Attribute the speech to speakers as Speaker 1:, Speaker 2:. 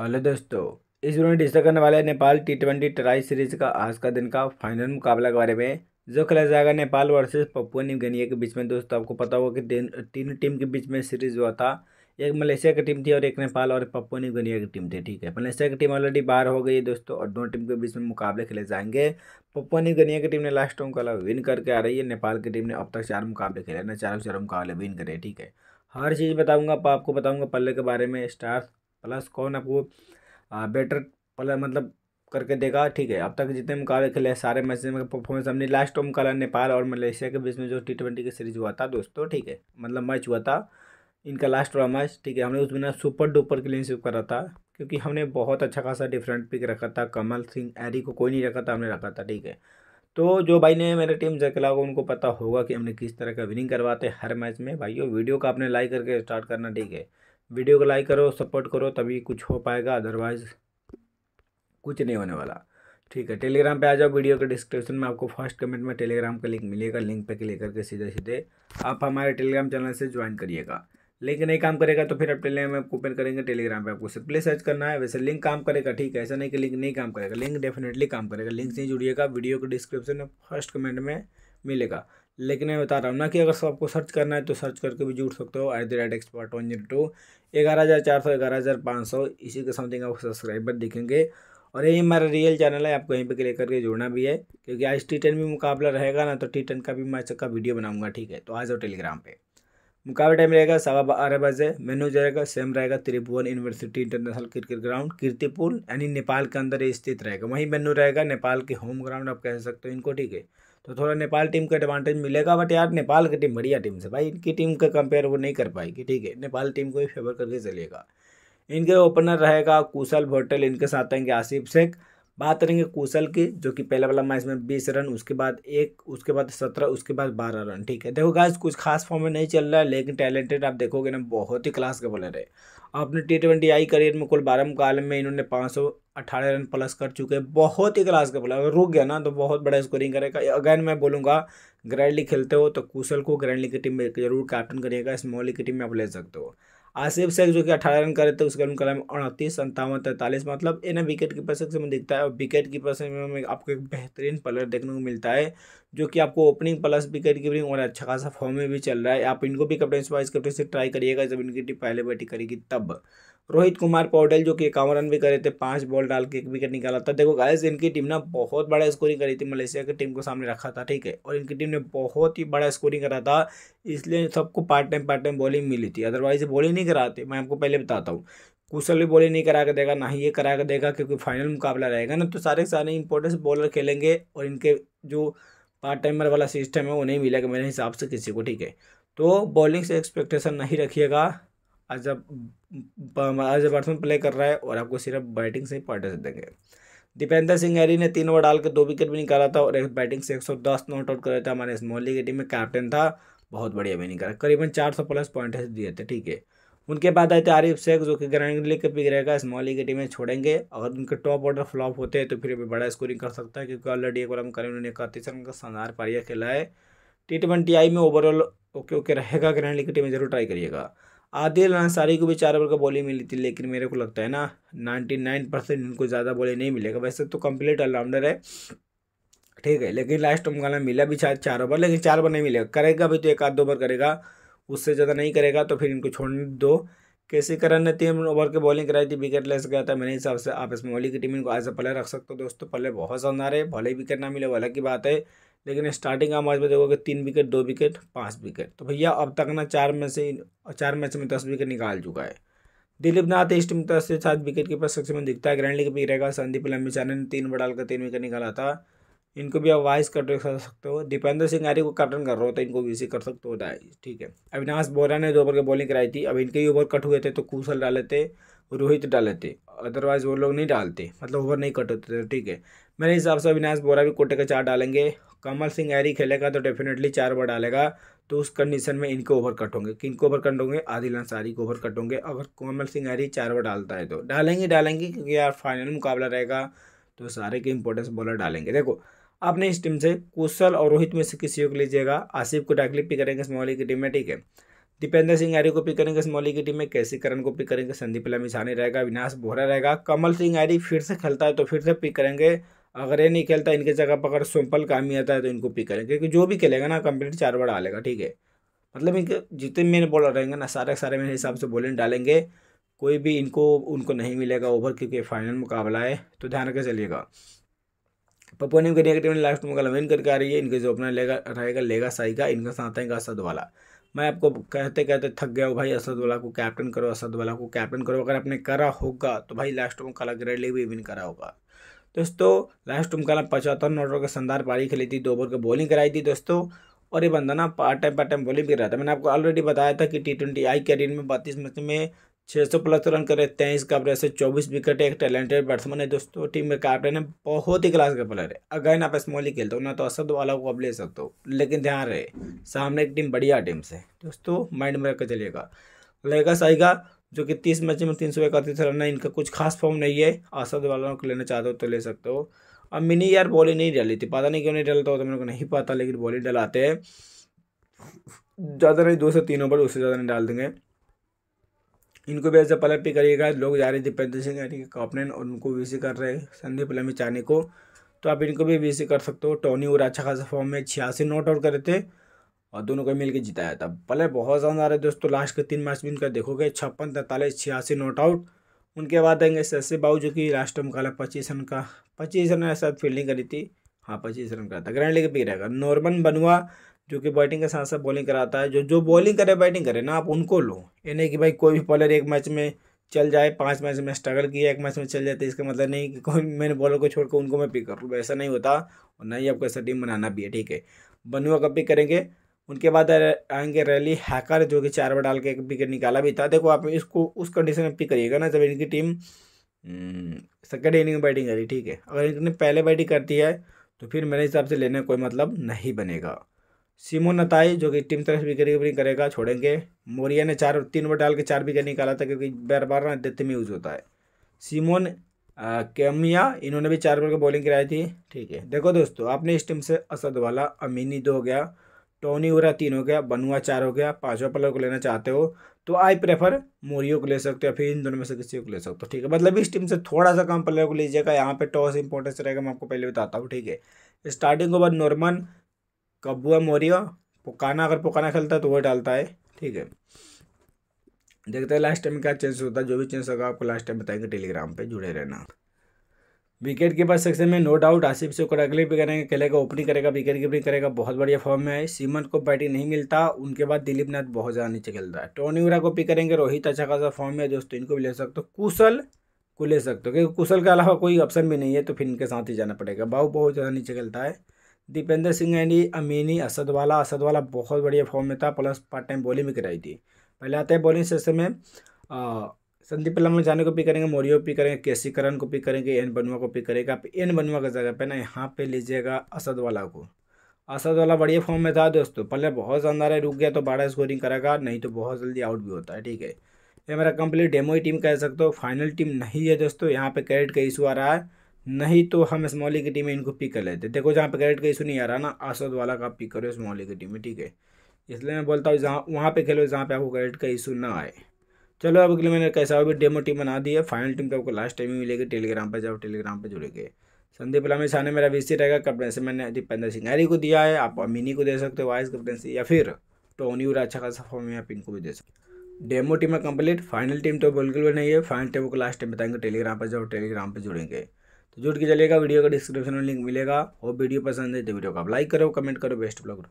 Speaker 1: hello हाँ दोस्तों इस वीडियो में डिस्कस करने वाले Nepal T twenty tri series का आज का दिन का फाइनल मुकाबला के बारे में जो खेला जाएगा नेपाल वर्सेस पपुआ न्यूगनिया के बीच में दोस्तों आपको पता होगा कि तीन टीम के बीच में सीरीज हुआ था एक मलेशिया की टीम थी और एक नेपाल और पपुआ न्यूगनिया की टीम थी ठीक है मलेशिया की टीम ऑलरेडी बाहर हो गई है दोस्तों और दोनों टीम के बीच में मुकाबले खेले जाएंगे पपुआ न्यूगनिया की टीम ने लास्ट मुकाबला विन करके आ रही है नेपाल की टीम ने अब तक चार मुकाबले खेले ना चारों चारों मुकाबले विन करे ठीक है हर चीज़ बताऊंगा आपको बताऊंगा पल्ले के बारे में स्टार्स प्लस कौन आपको बेटर प्लस मतलब करके देगा ठीक है अब तक जितने मुकाबले खेले हैं सारे मैच में परफॉर्मेंस हमने लास्ट मुकाबला नेपाल और मलेशिया के बीच में जो टी ट्वेंटी की सीरीज हुआ था दोस्तों ठीक है मतलब मैच हुआ था इनका लास्ट वाला मैच ठीक है हमने उस बिना सुपर डुपर क्लीन स्विप करा था क्योंकि हमने बहुत अच्छा खासा डिफरेंट पिक रखा था कमल सिंह एरी को कोई नहीं रखा था हमने रखा था ठीक है तो जो भाई ने मेरे टीम से को उनको पता होगा कि हमने किस तरह का विनिंग करवाते हर मैच में भाइयों वीडियो का आपने लाइक करके स्टार्ट करना ठीक है वीडियो को लाइक करो सपोर्ट करो तभी कुछ हो पाएगा अदरवाइज़ कुछ नहीं होने वाला ठीक है टेलीग्राम पे आ जाओ वीडियो के डिस्क्रिप्शन में आपको फर्स्ट कमेंट में टेलीग्राम का लिंक मिलेगा लिंक पे क्लिक करके सीधे सीधे आप हमारे टेलीग्राम चैनल से ज्वाइन करिएगा लिंक नहीं काम करेगा तो फिर आप टेलीग्राम में ओपन करेंगे टेलीग्राम पे आपको सिंपली सर्च करना है वैसे लिंक काम करेगा ठीक है ऐसा नहीं कि लिंक नहीं काम करेगा लिंक डेफिनेटली काम करेगा लिंक से जुड़िएगा वीडियो के डिस्क्रिप्शन में फर्स्ट कमेंट में मिलेगा लेकिन मैं बता रहा हूँ ना कि अगर सब आपको सर्च करना है तो सर्च करके भी जुड़ सकते हो at the rate expert one zero two ग्यारह हज़ार चार सौ ग्यारह हज़ार पाँच सौ इसी के समथिंग आप सब्सक्राइबर दिखेंगे और यही हमारा रियल चैनल है आप कहीं पे क्लिक करके जुड़ना भी है क्योंकि आज टी टेन भी मुकाबला रहेगा ना तो टी टेन का भी मैच का वीडियो बनाऊंगा ठीक है तो आ जाओ टेलीग्राम पे मुकाबला टाइम रहेगा सवा बारह बजे मेन्यू जाएगा सेम रहेगा Tribhuvan university international cricket ground Kirtipur यानी नेपाल के अंदर स्थित रहेगा वहीं मेनू रहेगा नेपाल के होम ग्राउंड आप कह सकते हो इनको ठीक है तो थोड़ा नेपाल टीम का एडवांटेज मिलेगा बट यार नेपाल की टीम बढ़िया टीम से भाई इनकी टीम का कंपेयर वो नहीं कर पाएगी ठीक है नेपाल टीम को ही फेवर करके चलेगा इनके ओपनर रहेगा कुशल भोटल इनके साथ आएंगे आसिफ शेख बात करेंगे कुशल की जो कि पहला वाला मैच में बीस रन उसके बाद एक उसके बाद सत्रह उसके बाद बारह रन ठीक है देखो गाइज कुछ खास फॉर्म में नहीं चल रहा है लेकिन टैलेंटेड आप देखोगे ना बहुत ही क्लास के बॉलर है अपने टी ट्वेंटी आई करियर में कुल बारह मुकाल में इन्होंने पाँच सौ अठारह रन प्लस कर चुके हैं बहुत ही क्लास के बॉलर अगर रुक गया ना तो बहुत बड़ा स्कोरिंग करेगा अगेन मैं बोलूँगा ग्रैंडली खेलते हो तो कुशल को ग्रैंडली की टीम में जरूर कैप्टन करिएगा स्मॉल की टीम में आप ले सकते हो आसिफ शेख जो कि अठारह रन करे थे उसके उनका रन अड़तीस संतावन तैंतालीस मतलब इन्हें विकेट कीपर से में दिखता है और विकेट कीपर से में आपको एक बेहतरीन प्लेयर देखने को मिलता है जो कि आपको ओपनिंग प्लस विकेट कीपिंग और अच्छा खासा फॉर्म में भी चल रहा है आप इनको भी कप्टन वाइस से ट्राई करिएगा जब इनकी टीम पहले बैटिंग करेगी तब रोहित कुमार पौडेल जो कि इक्यावन रन भी करे थे पाँच बॉल डाल के एक विकेट निकाला था देखो गाइस इनकी टीम ने बहुत बड़ा स्कोरिंग करी थी मलेशिया की टीम को सामने रखा था ठीक है और इनकी टीम ने बहुत ही बड़ा स्कोरिंग करा था इसलिए सबको part time part time bowling मिली थी अदरवाइज बॉलिंग नहीं कराते मैं आपको पहले बताता हूँ कुशल भी बॉलिंग नहीं करा के देगा ना ही ये करा के देगा क्योंकि फाइनल मुकाबला रहेगा ना तो सारे सारे इंपॉर्टेंस बॉलर खेलेंगे और इनके जो पार्ट टाइमर वाला सिस्टम है वो नहीं मिलेगा मेरे हिसाब से किसी को ठीक है तो बॉलिंग से एक्सपेक्टेशन नहीं रखिएगा आज आप आज बैट्समैन प्ले कर रहा है और आपको सिर्फ बैटिंग से ही पार्टनरशिप देंगे दीपेंद्र सिंह हैरी ने तीन ओवर के दो विकेट भी निकाला था और एक बैटिंग से 110 नॉट आउट कराया था हमारे स्मॉली की टीम में कैप्टन था बहुत बढ़िया भी निकाला करीबन 400 प्लस पॉइंट दिए थे ठीक है उनके बाद आए थे आरिफ शेख जो कि ग्रैंड लीग के पिक रहेगा इस लीग की में छोड़ेंगे अगर उनके टॉप ऑर्डर फ्लॉप होते हैं तो फिर भी बड़ा स्कोरिंग कर सकता है क्योंकि ऑलरेडी एक बार हम करें उन्होंने इकतीस रन का शानदार पारिया खेला है टी ट्वेंटी आई में ओवरऑल ओके ओके रहेगा ग्रैंड लीग की में जरूर ट्राई करिएगा आदिल अंसारी को भी चार ओवर का बॉलिंग मिली थी लेकिन मेरे को लगता है ना नाइन्टी नाइन परसेंट इनको ज़्यादा बॉलिंग नहीं मिलेगा वैसे तो कंप्लीट ऑलराउंडर है ठीक है लेकिन लास्ट में गाना मिला भी शायद चार ओवर लेकिन चार ओवर नहीं मिलेगा करेगा भी तो एक आध दो ओवर करेगा उससे ज़्यादा नहीं करेगा तो फिर इनको छोड़ने दो कैसे करण ने तीन ओवर की बॉलिंग कराई थी विकेट लेस गया था मेरे हिसाब से आप इसमें ओली की टीम इनको एज अ प्लेयर रख सकते हो दोस्तों पहले बहुत शानदार है भले विकेट ना मिले वो अलग की बात है लेकिन स्टार्टिंग का मैच में देखोगे तीन विकेट दो विकेट पाँच विकेट तो भैया अब तक ना चार में से चार मैच में दस विकेट निकाल चुका है दिलीप नाथ ईस्ट में दस से सात विकेट के पास सक्सेस में दिखता है ग्रैंड लीग भी रहेगा संदीप लंबीचाने ने तीन बड़ा डालकर तीन विकेट निकाला था इनको भी आप वाइस कर सकते हो दीपेंद्र सिंह आर्य को कैप्टन कर रहा हो तो इनको भी इसी कर सकते हो ठीक है अविनाश बोरा ने दो ओवर की बॉलिंग कराई थी अब इनके ही ओवर कट हुए थे तो कुशल डाले थे रोहित डाले थे अदरवाइज वो लोग नहीं डालते मतलब ओवर नहीं कट होते थे ठीक है मेरे हिसाब से अविनाश बोरा भी कोटे का चार डालेंगे कमल सिंह एरी खेलेगा तो डेफिनेटली चार ओवर डालेगा तो उस कंडीशन में इनके ओवर कट होंगे किन को ओवर कट होंगे आदिल अंसारी को ओवर कट होंगे अगर कोमल सिंह ऐरी चार ओवर डालता है तो डालेंगे डालेंगे क्योंकि यार फाइनल मुकाबला रहेगा तो सारे के इंपॉर्टेंस बॉलर डालेंगे देखो आपने इस टीम से कुशल और रोहित में से किसी को लीजिएगा आसिफ को डायरेक्टली पिक करेंगे स्मॉली की टीम में ठीक है दीपेंद्र सिंह ऐरी को पिक करेंगे स्मॉली की टीम में कैसी करण को पिक करेंगे संदीप लमिसानी रहेगा विनाश बोहरा रहेगा कमल सिंह ऐरी फिर से खेलता है तो फिर से पिक करेंगे अगर ये नहीं खेलता इनके जगह पर अगर सिंपल काम ही आता है तो इनको पिक करेंगे क्योंकि जो भी खेलेगा ना कंप्लीट चार बार डालेगा ठीक है मतलब इनके जितने मेन बॉलर रहेंगे ना सारे सारे मेरे हिसाब से बॉलिंग डालेंगे कोई भी इनको उनको नहीं मिलेगा ओवर क्योंकि फाइनल मुकाबला है तो ध्यान रखे चलिएगा ने की नेगेटिव लास्ट मुकाबला विन करके आ रही है इनके जो अपना लेगा रहेगा लेगा साइगा इनका साथ आएगा असद वाला मैं आपको कहते कहते थक गया हूँ भाई असद वाला को कैप्टन करो असद वाला को कैप्टन करो अगर आपने करा होगा तो भाई लास्ट मुकाबला ग्रेड लेग भी विन करा होगा दोस्तों लास्ट टुमका ने पचहत्तर नौ रन का शानदार पारी खेली थी दो ओवर की बॉलिंग कराई थी दोस्तों और ये बंदा ना part time part time bowling भी रहा था मैंने आपको ऑलरेडी बताया था कि टी ट्वेंटी आई कैरियर में बत्तीस मैच में छः सौ प्लस रन करे तेईस का एवरेज से चौबीस विकेट एक टैलेंटेड बैट्समैन है दोस्तों टीम में कैप्टन है बहुत ही क्लास का प्लेयर है अगर आप स्मॉल ही खेलते हो ना तो असद वाला को आप ले सकते हो लेकिन ध्यान रहे सामने एक टीम बढ़िया टीम से दोस्तों माइंड में रखकर चलिएगा लेगा का जो कि तीस मैच में तीन सौ इकतीस रन है इनका कुछ खास फॉर्म नहीं है आसाद वालों को लेना चाहते हो तो ले सकते हो अब मिनी यार बॉलिंग नहीं डाली थी पता नहीं क्यों नहीं डालता हो तो मेरे को नहीं पता लेकिन बॉलिंग डलाते हैं ज़्यादा नहीं दो से तीन ओवर उससे ज़्यादा नहीं डाल देंगे इनको भी ऐसा पलट भी करिएगा लोग जा रहे दीपेंद्र सिंह यानी कि कॉपनेन और उनको वीसी कर रहे संदीप लमी चाने को तो आप इनको भी वीसी कर सकते हो टोनी और अच्छा खासा फॉर्म में छियासी नोट आउट करे थे और दोनों को मिलकर जिताया था पहले बहुत ज़्यादा रहे दोस्तों लास्ट के तीन मैच भी इनका देखोगे छप्पन तैंतालीस छियासी नॉट आउट उनके बाद आएंगे शशि बाबू जो कि लास्ट टाइम काला पच्चीस रन का पच्चीस रन ऐसा फील्डिंग करी थी हाँ पच्चीस रन का था ग्रैंड लीग भी रहेगा नॉर्मन बनुआ जो कि बैटिंग के साथ साथ बॉलिंग कराता है जो जो बॉलिंग करे बैटिंग करे ना आप उनको लो ये नहीं कि भाई कोई भी बॉलर एक मैच में चल जाए पांच मैच में स्ट्रगल किया एक मैच में चल जाते इसका मतलब नहीं कि कोई मैंने बॉलर को छोड़कर उनको मैं पिक कर लूँ ऐसा नहीं होता और ना ही आपको ऐसा टीम बनाना भी है ठीक है बनुआ का पिक करेंगे उनके बाद आएंगे रैली हैकर जो कि चार बार डाल के एक विकेट निकाला भी था देखो आप इसको उस कंडीशन में पिक करिएगा ना जब इनकी टीम सेकेंड इनिंग में बैटिंग करी ठीक है अगर इनने पहले बैटिंग करती है तो फिर मेरे हिसाब से लेने कोई मतलब नहीं बनेगा सीमो नताई जो कि टीम तरफ विकेट कीपिंग करेगा छोड़ेंगे मोरिया ने चार तीन ओवर डाल के चार विकेट निकाला था क्योंकि बार बार ना डेथ में यूज़ होता है सीमोन कैमिया इन्होंने भी चार ओवर की बॉलिंग कराई थी ठीक है देखो दोस्तों आपने इस टीम से असद वाला अमीनी दो हो गया टोनी हो रहा तीन हो गया बनुआ चार हो गया पाँचवा प्लेयर को लेना चाहते हो तो आई प्रेफर मोरियो को ले सकते हो या फिर इन दोनों में से किसी को ले सकते हो ठीक है मतलब इस टीम से थोड़ा सा कम प्लेयर को लीजिएगा यहाँ पे टॉस इंपॉर्टेंस रहेगा मैं आपको पहले बताता हूँ ठीक है starting over Norman Kabua Morea Pukana अगर पुकाना खेलता है तो वो डालता है ठीक है देखते हैं लास्ट टाइम क्या चेंज होता है जो भी चेंज होगा आपको लास्ट टाइम बताएंगे टेलीग्राम पर जुड़े रहना विकेट कीपर सेक्शन में नो डाउट आसिफ से को अगले भी करेंगे खेलेगा ओपनिंग करेगा विकेट कीपिंग करेगा बहुत बढ़िया फॉर्म में है सीमन को बैटिंग नहीं मिलता उनके बाद दिलीप नाथ बहुत ज़्यादा नीचे खेल रहा है टोनी उरा को पिक करेंगे रोहित अच्छा खासा फॉर्म में है दोस्तों इनको भी ले सकते हो कुशल को ले सकते हो क्योंकि कुशल के अलावा कोई ऑप्शन भी नहीं है तो फिर इनके साथ ही जाना पड़ेगा बाहू बहुत ज़्यादा नीचे खेलता है दीपेंद्र सिंह एंडी अमीनी असदवाला असदवाला बहुत बढ़िया फॉर्म में था प्लस पार्ट टाइम बॉलिंग भी कराई थी पहले आते हैं बॉलिंग सेक्शन में संदीप जाने को पिक करेंगे मोरियो पिक करेंगे केसी करण को पिक करेंगे एन बनवा को पिक करेगा आप एन बनवा का जगह पे ना यहाँ पे लीजिएगा असद वाला को असद वाला बढ़िया फॉर्म में था दोस्तों पहले बहुत शानदार है रुक गया तो बारह स्कोरिंग करेगा नहीं तो बहुत जल्दी आउट भी होता है ठीक है ये मेरा कंप्लीट डेमो ही टीम कह सकते हो फाइनल टीम नहीं है दोस्तों यहाँ पर क्रेडिट का इशू आ रहा है नहीं तो हम स्मॉली की टीम में इनको पिक कर लेते देखो जहाँ पर क्रेडिट का इशू नहीं आ रहा ना असद वाला का पिक करो स्मॉली की टीम में ठीक है इसलिए मैं बोलता हूँ जहाँ वहाँ पर खेलो जहाँ पे आपको क्रेडिट का इशू ना आए चलो अब अगले मैंने कैसा हो भी डेमो टीम बना दी है फाइनल टीम तो आपको लास्ट टाइम ही मिलेगी टेलीग्राम पर जाओ टेलीग्राम पर जुड़ेंगे संदीप लामी शाह ने मेरा विजिट रहेगा से मैंने दीपेंद्र सिंह हैरी को दिया है आप मिनी को दे सकते हो वाइस से या फिर टोनी और अच्छा खासा फॉर्म है आप इनको भी दे सकते हो डेमो टीम है कंप्लीट फाइनल टीम तो बिल्कुल भी नहीं है फाइनल टीम को लास्ट टाइम बताएंगे टेलीग्राम पर जाओ टेलीग्राम पर जुड़ेंगे तो जुड़ के चलेगा वीडियो का डिस्क्रिप्शन में लिंक मिलेगा और वीडियो पसंद है तो वीडियो को आप लाइक करो कमेंट करो बेस्ट ब्लॉग